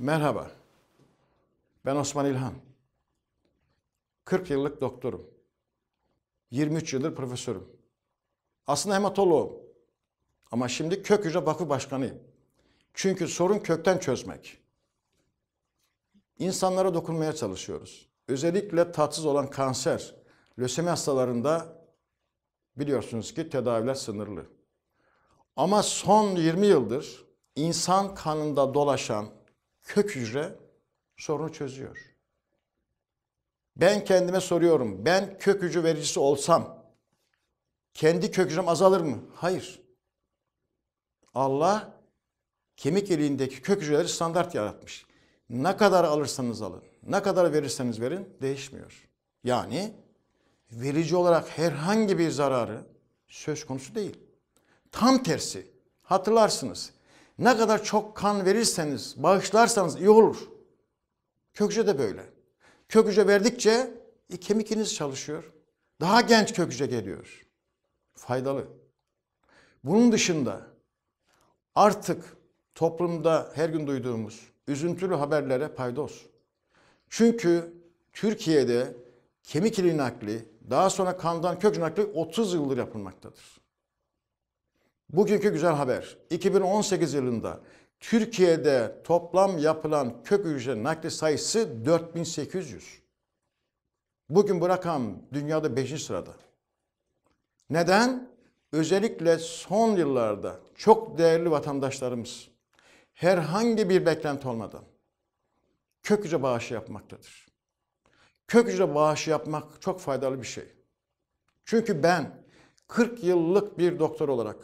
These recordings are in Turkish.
Merhaba. Ben Osman İlhan. 40 yıllık doktorum. 23 yıldır profesörüm. Aslında hematoloğum. Ama şimdi kök hücre vakfı başkanıyım. Çünkü sorun kökten çözmek. İnsanlara dokunmaya çalışıyoruz. Özellikle tatsız olan kanser, lösemi hastalarında biliyorsunuz ki tedaviler sınırlı. Ama son 20 yıldır insan kanında dolaşan kök hücre sorunu çözüyor. Ben kendime soruyorum. Ben kök hücre vericisi olsam kendi kök hücrem azalır mı? Hayır. Allah kemik iliğindeki kök hücreleri standart yaratmış. Ne kadar alırsanız alın, ne kadar verirseniz verin değişmiyor. Yani verici olarak herhangi bir zararı söz konusu değil. Tam tersi hatırlarsınız ne kadar çok kan verirseniz, bağışlarsanız iyi olur. Kök de böyle. Kök verdikçe e, kemikiniz çalışıyor. Daha genç kök geliyor. Faydalı. Bunun dışında artık toplumda her gün duyduğumuz üzüntülü haberlere paydos. Çünkü Türkiye'de kemik ili nakli, daha sonra kandan kök nakli 30 yıldır yapılmaktadır. Bugünkü güzel haber. 2018 yılında Türkiye'de toplam yapılan kök hücre nakli sayısı 4800. Bugün bu rakam dünyada 5. sırada. Neden? Özellikle son yıllarda çok değerli vatandaşlarımız herhangi bir beklenti olmadan kök hücre bağışı yapmaktadır. Kök hücre bağışı yapmak çok faydalı bir şey. Çünkü ben 40 yıllık bir doktor olarak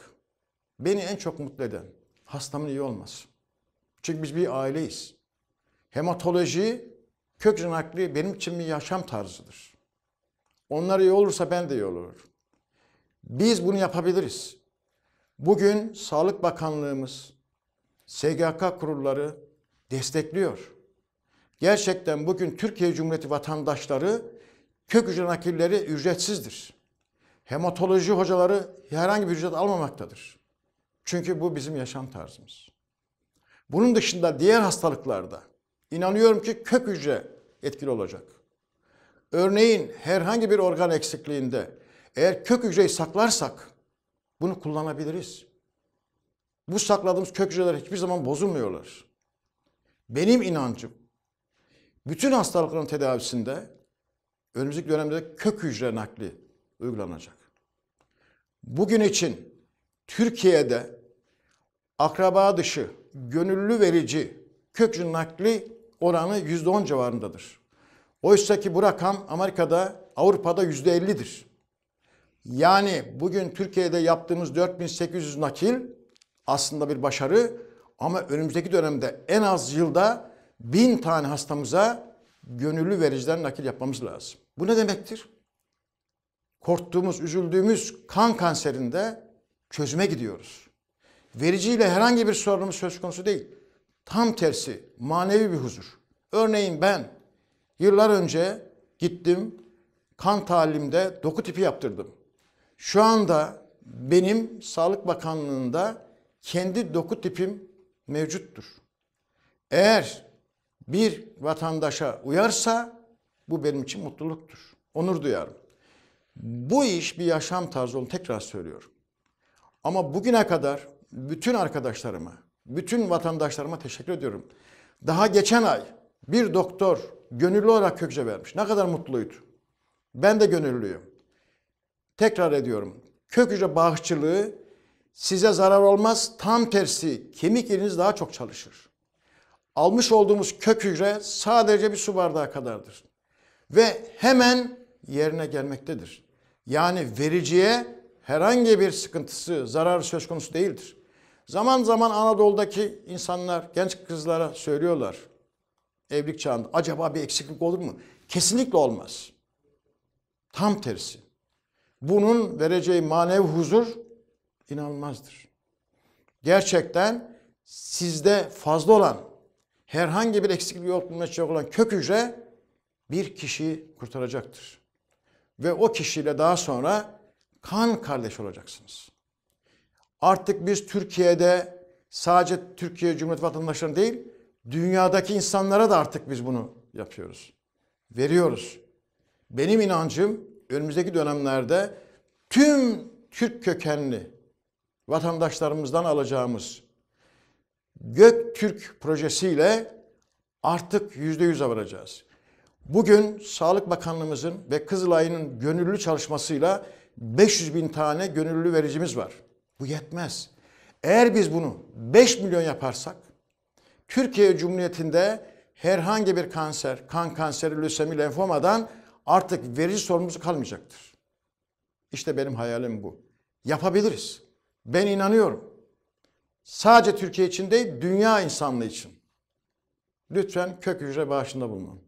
Beni en çok mutlu eden hastamın iyi olması. Çünkü biz bir aileyiz. Hematoloji, kök nakli benim için bir yaşam tarzıdır. Onlar iyi olursa ben de iyi olurum. Biz bunu yapabiliriz. Bugün Sağlık Bakanlığımız, SGK kurulları destekliyor. Gerçekten bugün Türkiye Cumhuriyeti vatandaşları kök hücre nakilleri ücretsizdir. Hematoloji hocaları herhangi bir ücret almamaktadır. Çünkü bu bizim yaşam tarzımız. Bunun dışında diğer hastalıklarda inanıyorum ki kök hücre etkili olacak. Örneğin herhangi bir organ eksikliğinde eğer kök hücreyi saklarsak bunu kullanabiliriz. Bu sakladığımız kök hücreler hiçbir zaman bozulmuyorlar. Benim inancım bütün hastalıkların tedavisinde önümüzdeki dönemde kök hücre nakli uygulanacak. Bugün için Türkiye'de akraba dışı, gönüllü verici, kök nakli oranı %10 civarındadır. Oysa ki bu rakam Amerika'da, Avrupa'da %50'dir. Yani bugün Türkiye'de yaptığımız 4800 nakil aslında bir başarı ama önümüzdeki dönemde en az yılda 1000 tane hastamıza gönüllü vericiler nakil yapmamız lazım. Bu ne demektir? Korktuğumuz, üzüldüğümüz kan kanserinde çözüme gidiyoruz vericiyle herhangi bir sorunum söz konusu değil. Tam tersi manevi bir huzur. Örneğin ben yıllar önce gittim kan talimde doku tipi yaptırdım. Şu anda benim Sağlık Bakanlığı'nda kendi doku tipim mevcuttur. Eğer bir vatandaşa uyarsa bu benim için mutluluktur. Onur duyarım. Bu iş bir yaşam tarzı olduğunu tekrar söylüyorum. Ama bugüne kadar bütün arkadaşlarıma, bütün vatandaşlarıma teşekkür ediyorum. Daha geçen ay bir doktor gönüllü olarak Kökçe vermiş. Ne kadar mutluydu. Ben de gönüllüyüm. Tekrar ediyorum. Kök hücre bağışçılığı size zarar olmaz. Tam tersi kemik iliniz daha çok çalışır. Almış olduğumuz kök hücre sadece bir su bardağı kadardır. Ve hemen yerine gelmektedir. Yani vericiye herhangi bir sıkıntısı, zarar söz konusu değildir. Zaman zaman Anadolu'daki insanlar genç kızlara söylüyorlar evlilik çağında acaba bir eksiklik olur mu? Kesinlikle olmaz. Tam tersi. Bunun vereceği manevi huzur inanılmazdır. Gerçekten sizde fazla olan herhangi bir eksiklik yok bulunacak olan kök hücre bir kişiyi kurtaracaktır. Ve o kişiyle daha sonra kan kardeş olacaksınız. Artık biz Türkiye'de sadece Türkiye Cumhuriyeti vatandaşları değil, dünyadaki insanlara da artık biz bunu yapıyoruz. Veriyoruz. Benim inancım önümüzdeki dönemlerde tüm Türk kökenli vatandaşlarımızdan alacağımız Göktürk projesiyle artık yüzde yüze varacağız. Bugün Sağlık Bakanlığımızın ve Kızılay'ın gönüllü çalışmasıyla 500 bin tane gönüllü vericimiz var. Bu yetmez. Eğer biz bunu 5 milyon yaparsak Türkiye Cumhuriyeti'nde herhangi bir kanser, kan kanseri, lösemi, lenfomadan artık verici sorumuz kalmayacaktır. İşte benim hayalim bu. Yapabiliriz. Ben inanıyorum. Sadece Türkiye için değil, dünya insanlığı için. Lütfen kök hücre bağışında bulunun.